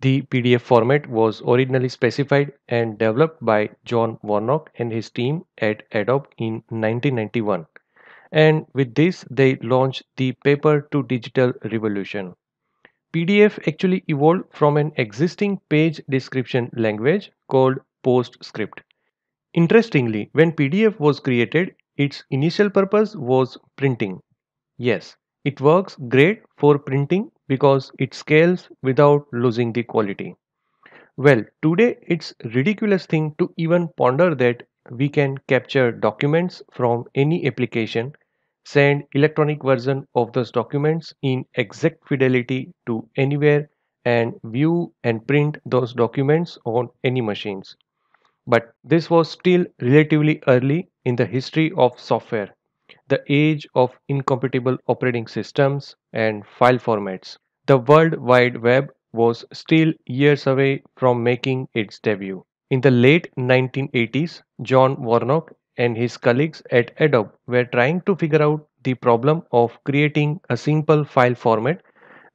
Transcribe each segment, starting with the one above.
The PDF format was originally specified and developed by John Warnock and his team at Adobe in 1991. And with this, they launched the paper to digital revolution. PDF actually evolved from an existing page description language called PostScript. Interestingly, when PDF was created, its initial purpose was printing. Yes, it works great for printing because it scales without losing the quality. Well, today it's ridiculous thing to even ponder that we can capture documents from any application, send electronic version of those documents in exact fidelity to anywhere and view and print those documents on any machines. But this was still relatively early in the history of software the age of incompatible operating systems and file formats. The World Wide Web was still years away from making its debut. In the late 1980s, John Warnock and his colleagues at Adobe were trying to figure out the problem of creating a simple file format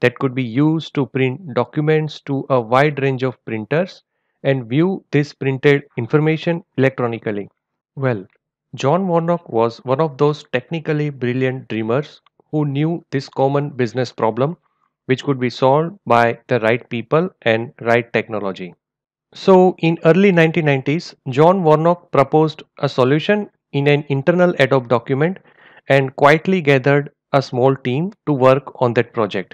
that could be used to print documents to a wide range of printers and view this printed information electronically. Well, John Warnock was one of those technically brilliant dreamers who knew this common business problem, which could be solved by the right people and right technology. So, in early 1990s, John Warnock proposed a solution in an internal Adobe document and quietly gathered a small team to work on that project.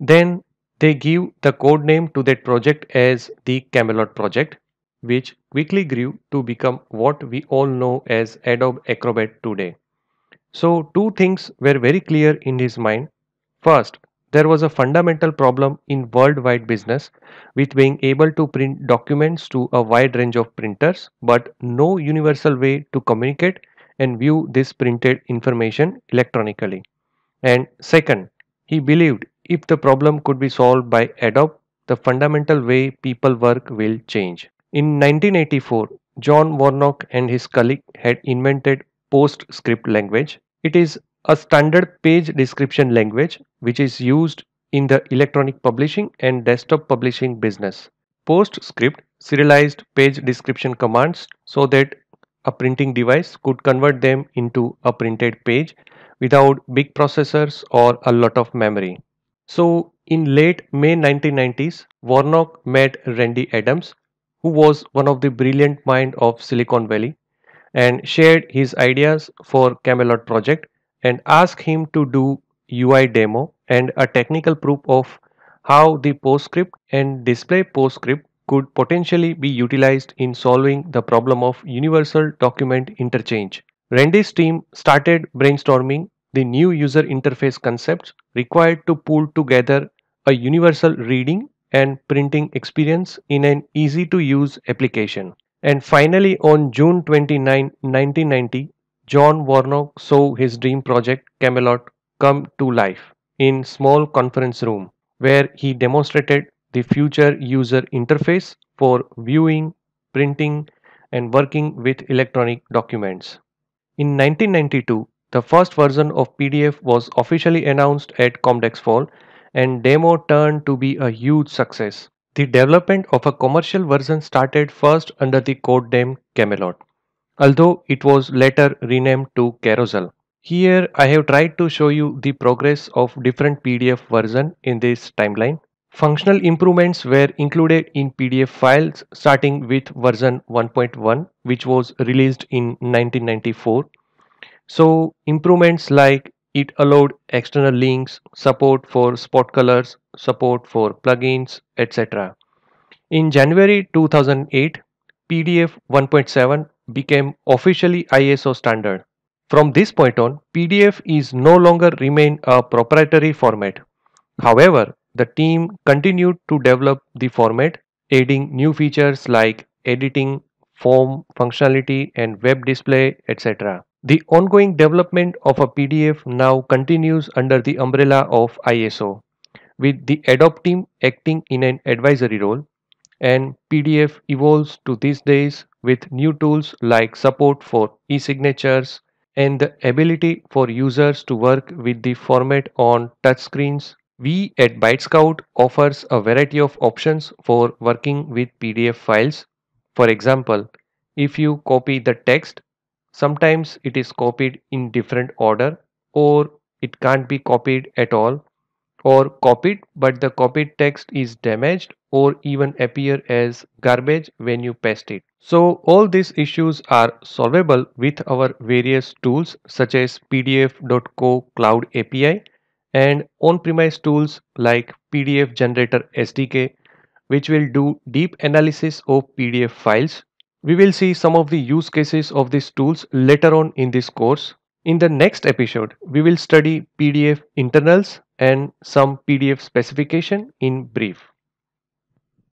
Then they give the code name to that project as the Camelot project which quickly grew to become what we all know as Adobe Acrobat today. So, two things were very clear in his mind. First, there was a fundamental problem in worldwide business with being able to print documents to a wide range of printers, but no universal way to communicate and view this printed information electronically. And second, he believed if the problem could be solved by Adobe, the fundamental way people work will change. In 1984, John Warnock and his colleague had invented PostScript language. It is a standard page description language which is used in the electronic publishing and desktop publishing business. PostScript serialized page description commands so that a printing device could convert them into a printed page without big processors or a lot of memory. So, in late May 1990s, Warnock met Randy Adams, who was one of the brilliant mind of Silicon Valley and shared his ideas for Camelot project and asked him to do UI demo and a technical proof of how the PostScript and display PostScript could potentially be utilized in solving the problem of universal document interchange. Randy's team started brainstorming the new user interface concepts required to pull together a universal reading and printing experience in an easy to use application. And finally, on June 29, 1990, John Warnock saw his dream project Camelot come to life in small conference room where he demonstrated the future user interface for viewing, printing and working with electronic documents. In 1992, the first version of PDF was officially announced at Comdex Fall and demo turned to be a huge success. The development of a commercial version started first under the code name Camelot, although it was later renamed to Carousel. Here I have tried to show you the progress of different PDF version in this timeline. Functional improvements were included in PDF files starting with version 1.1 which was released in 1994. So improvements like it allowed external links, support for spot colors, support for plugins, etc. In January 2008, PDF 1.7 became officially ISO standard. From this point on, PDF is no longer remain a proprietary format. However, the team continued to develop the format, adding new features like editing, form functionality and web display, etc. The ongoing development of a PDF now continues under the umbrella of ISO, with the adopt team acting in an advisory role, and PDF evolves to these days with new tools like support for e-signatures and the ability for users to work with the format on touchscreens. We at ByteScout offers a variety of options for working with PDF files. For example, if you copy the text Sometimes it is copied in different order or it can't be copied at all or copied but the copied text is damaged or even appear as garbage when you paste it. So all these issues are solvable with our various tools such as pdf.co cloud API and on-premise tools like PDF generator SDK which will do deep analysis of PDF files we will see some of the use cases of these tools later on in this course. In the next episode, we will study PDF internals and some PDF specification in brief.